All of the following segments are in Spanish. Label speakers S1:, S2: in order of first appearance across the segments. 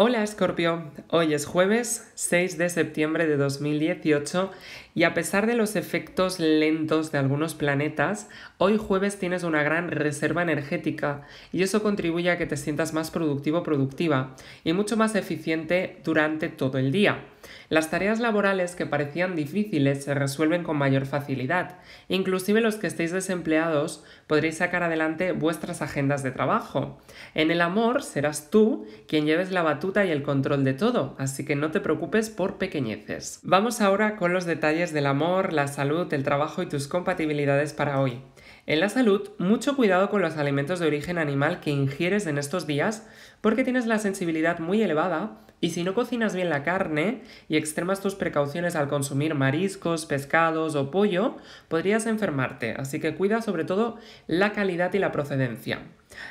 S1: Hola Escorpio, hoy es jueves 6 de septiembre de 2018 y a pesar de los efectos lentos de algunos planetas, hoy jueves tienes una gran reserva energética y eso contribuye a que te sientas más productivo productiva y mucho más eficiente durante todo el día. Las tareas laborales que parecían difíciles se resuelven con mayor facilidad. Inclusive los que estéis desempleados podréis sacar adelante vuestras agendas de trabajo. En el amor serás tú quien lleves la batuta y el control de todo, así que no te preocupes por pequeñeces. Vamos ahora con los detalles del amor, la salud, el trabajo y tus compatibilidades para hoy. En la salud, mucho cuidado con los alimentos de origen animal que ingieres en estos días porque tienes la sensibilidad muy elevada y si no cocinas bien la carne y extremas tus precauciones al consumir mariscos, pescados o pollo, podrías enfermarte, así que cuida sobre todo la calidad y la procedencia.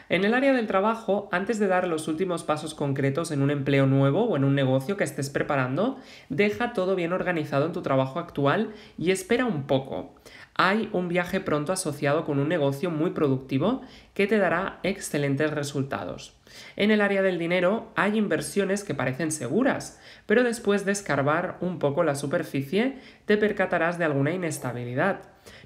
S1: En el área del trabajo, antes de dar los últimos pasos concretos en un empleo nuevo o en un negocio que estés preparando, deja todo bien organizado en tu trabajo actual y espera un poco hay un viaje pronto asociado con un negocio muy productivo que te dará excelentes resultados. En el área del dinero hay inversiones que parecen seguras, pero después de escarbar un poco la superficie te percatarás de alguna inestabilidad.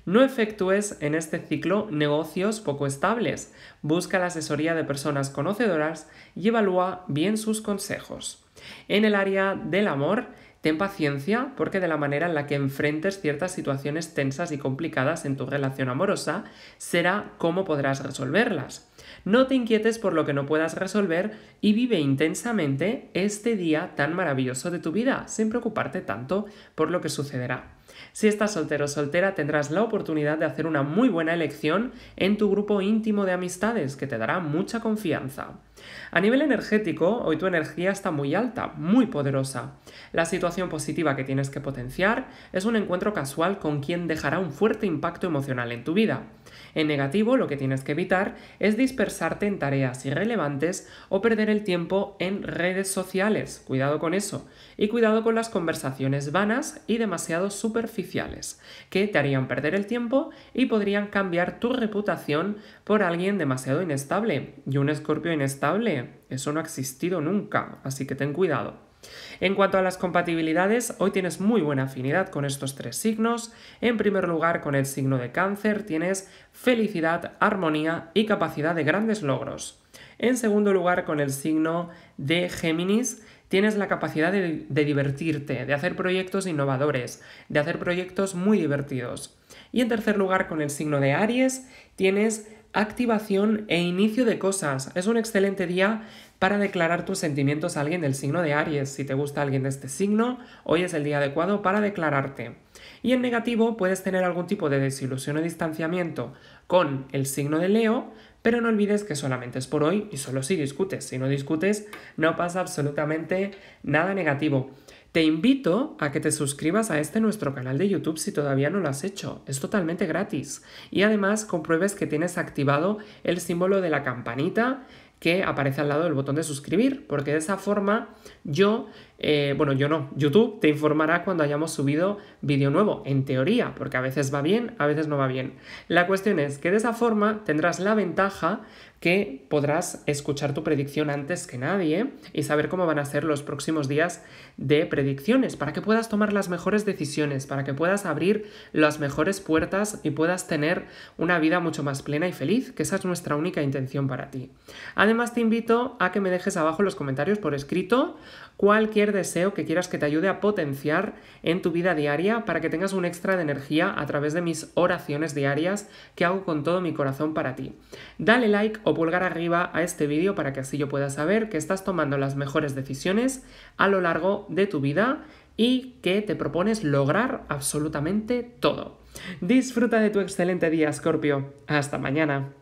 S1: No efectúes en este ciclo negocios poco estables, busca la asesoría de personas conocedoras y evalúa bien sus consejos. En el área del amor, ten paciencia porque de la manera en la que enfrentes ciertas situaciones tensas y complicadas en tu relación amorosa será cómo podrás resolverlas. No te inquietes por lo que no puedas resolver y vive intensamente este día tan maravilloso de tu vida, sin preocuparte tanto por lo que sucederá. Si estás soltero o soltera, tendrás la oportunidad de hacer una muy buena elección en tu grupo íntimo de amistades, que te dará mucha confianza. A nivel energético, hoy tu energía está muy alta, muy poderosa. La situación positiva que tienes que potenciar es un encuentro casual con quien dejará un fuerte impacto emocional en tu vida. En negativo, lo que tienes que evitar es dispersarte en tareas irrelevantes o perder el tiempo en redes sociales. Cuidado con eso. Y cuidado con las conversaciones vanas y demasiado superficiales, que te harían perder el tiempo y podrían cambiar tu reputación por alguien demasiado inestable. Y un escorpio inestable, eso no ha existido nunca, así que ten cuidado. En cuanto a las compatibilidades, hoy tienes muy buena afinidad con estos tres signos. En primer lugar, con el signo de cáncer tienes felicidad, armonía y capacidad de grandes logros. En segundo lugar, con el signo de Géminis, tienes la capacidad de, divertirte, de hacer proyectos innovadores, de hacer proyectos muy divertidos. Y en tercer lugar, con el signo de Aries, tienes activación e inicio de cosas. Es un excelente día para declarar tus sentimientos a alguien del signo de Aries. Si te gusta alguien de este signo, hoy es el día adecuado para declararte. Y en negativo puedes tener algún tipo de desilusión o distanciamiento con el signo de Leo, pero no olvides que solamente es por hoy y solo si discutes. Si no discutes, no pasa absolutamente nada negativo. Te invito a que te suscribas a este nuestro canal de YouTube si todavía no lo has hecho, es totalmente gratis. Y además compruebes que tienes activado el símbolo de la campanita que aparece al lado del botón de suscribir, porque de esa forma yo eh, bueno, yo no, YouTube te informará cuando hayamos subido vídeo nuevo, en teoría, porque a veces va bien, a veces no va bien. La cuestión es que de esa forma tendrás la ventaja que podrás escuchar tu predicción antes que nadie y saber cómo van a ser los próximos días de predicciones, para que puedas tomar las mejores decisiones, para que puedas abrir las mejores puertas y puedas tener una vida mucho más plena y feliz, que esa es nuestra única intención para ti. Además te invito a que me dejes abajo en los comentarios por escrito cualquier deseo que quieras que te ayude a potenciar en tu vida diaria para que tengas un extra de energía a través de mis oraciones diarias que hago con todo mi corazón para ti. Dale like o pulgar arriba a este vídeo para que así yo pueda saber que estás tomando las mejores decisiones a lo largo de tu vida y que te propones lograr absolutamente todo. Disfruta de tu excelente día, Scorpio. Hasta mañana.